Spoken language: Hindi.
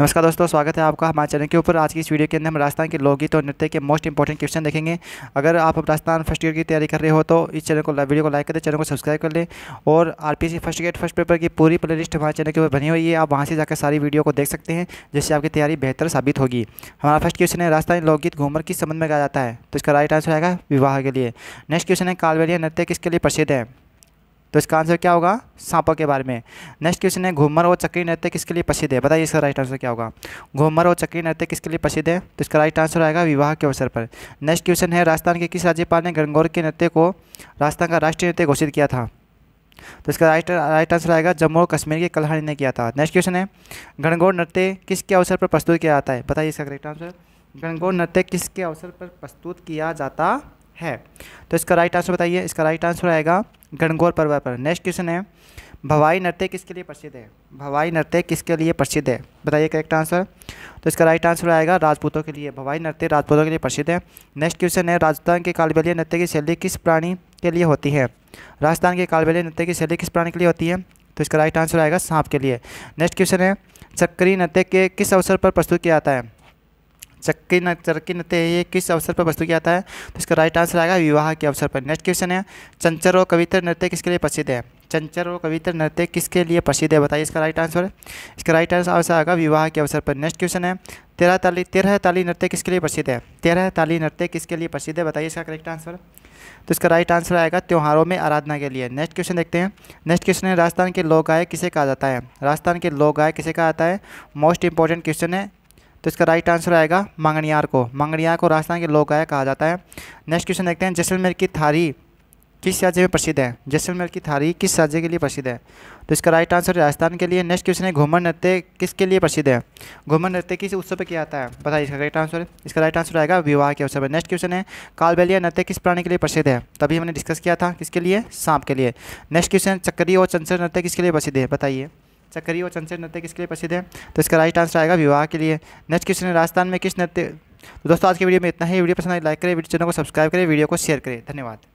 नमस्कार दोस्तों स्वागत है आपका हमारे चैनल के ऊपर आज की इस वीडियो के अंदर हम राजस्थान के लोकगीत और नृत्य के मोस्ट इंपॉर्टेंट क्वेश्चन देखेंगे अगर आप राजस्थान फर्स्ट ईयर की तैयारी कर रहे हो तो इस चैनल को वीडियो को लाइक करें चैनल को सब्सक्राइब कर लें और RPC first grade first paper की पूरी लिस्ट हमारे चैनल के ऊपर बनी हुई है आप वहाँ से जाकर सारी वीडियो को देख सकते हैं जिससे आपकी तैयारी बेहतर साबित होगी हमारा फर्स्ट क्वेश्चन है राजस्थानी लोकगीत घूमर किस संबंध में गाया जाता है तो इसका राइट आंसर आएगा विवाह के लिए नेक्स्ट क्वेश्चन है कालवेलिया नृत्य किसके लिए प्रसिद्ध है तो इसका आंसर क्या होगा सांपों के बारे में नेक्स्ट क्वेश्चन है घूमर और चक्री नृत्य किसके लिए प्रसिद्ध है बताइए इसका राइट आंसर क्या होगा घूमर और चक्री नृत्य किसके लिए प्रसिद्ध है तो इसका राइट आंसर आएगा विवाह के अवसर पर नेक्स्ट क्वेश्चन है राजस्थान के किस राज्यपाल ने गणगौर के नृत्य को राजस्थान का राष्ट्रीय नृत्य घोषित किया था तो इसका राइट राइट आंसर आएगा जम्मू और कश्मीर के कलहाड़ी ने किया था नेक्स्ट क्वेश्चन है गणगौर नृत्य किसके अवसर पर प्रस्तुत किया जाता है बताइए इसका राइट आंसर गणगौर नृत्य किसके अवसर पर प्रस्तुत किया जाता है तो इसका राइट आंसर बताइए इसका राइट आंसर आएगा गणगौर पर्व पर नेक्स्ट क्वेश्चन है भवाई नृत्य किसके लिए प्रसिद्ध है भवाई नृत्य किसके लिए प्रसिद्ध है बताइए करेक्ट आंसर तो इसका राइट आंसर आएगा राजपूतों के लिए भवाई नृत्य राजपूतों के लिए प्रसिद्ध है नेक्स्ट क्वेश्चन है राजस्थान के कालबेलिया नृत्य की शैली किस प्राणी के लिए होती है राजस्थान के कालबेलिया नृत्य की शैली किस प्राणी के लिए होती है तो इसका राइट आंसर आएगा सांप के लिए नेक्स्ट क्वेश्चन है चक्री नृत्य के किस अवसर पर प्रस्तुत किया जाता है चक्की न चरकी नृत्य ये किस अवसर पर प्रस्तुत किया जाता है तो इसका राइट आंसर आएगा विवाह के अवसर पर नेक्स्ट क्वेश्चन है चंचर और कवित्र नृत्य किसके लिए प्रसिद्ध है चंचर और कवित्र नृत्य किसके लिए प्रसिद्ध है बताइए इसका राइट आंसर इसका राइट आंसर आएगा विवाह के अवसर पर नेक्स्ट क्वेश्चन है तेरह ताली तेरह ताली नृत्य किसके लिए प्रसिद्ध है तेरह ताली नृत्य किसके लिए प्रसिद्ध है बताइए इसका करेक्ट आंसर तो इसका राइट आंसर आएगा त्यौहारों में आराधना के लिए नेक्स्ट क्वेश्चन देखते हैं नेक्स्ट क्वेश्चन है राजस्थान के लोक गायक किसे कहा जाता है राजस्थान के लोक गायक किसे कहा जाता है मोस्ट इंपॉर्टेंट क्वेश्चन है तो इसका राइट आंसर आएगा मंगनियार को मंगनियार को राजस्थान के लोक गायक कहा जाता है नेक्स्ट क्वेश्चन देखते हैं जैसलमेर की थारी किस राज्य में प्रसिद्ध है जैसलमेर की थारी किस राज्य के लिए प्रसिद्ध है तो इसका राइट आंसर राजस्थान के लिए नेक्स्ट क्वेश्चन है घूमर नृत्य किसके लिए प्रसिद्ध है घूमर नृत्य किस उत्सव पर किया जाता है बताइए इसका राइट आंसर इसका राइट आंसर आएगा विवाह के अवसर पर नेक्स्ट क्वेश्चन है कालबेलिया नृत्य किस प्राणी के लिए प्रसिद्ध है तभी हमने डिस्कस किया था किसके लिए सांप के लिए नेक्स्ट क्वेश्चन चक्री और चंचल नृत्य किसके लिए प्रसिद्ध है बताइए चक्री और चंचल नृत्य किसके लिए प्रसिद्ध है तो इसका राइट आंसर आएगा विवाह के लिए नेक्स्ट क्वेश्चन है राजस्थान में किस नृत्य तो दोस्तों आज के वीडियो में इतना ही वीडियो पसंद आए लाइक तो करें वीडियो चैनल को सब्सक्राइब करें वीडियो को शेयर करें धन्यवाद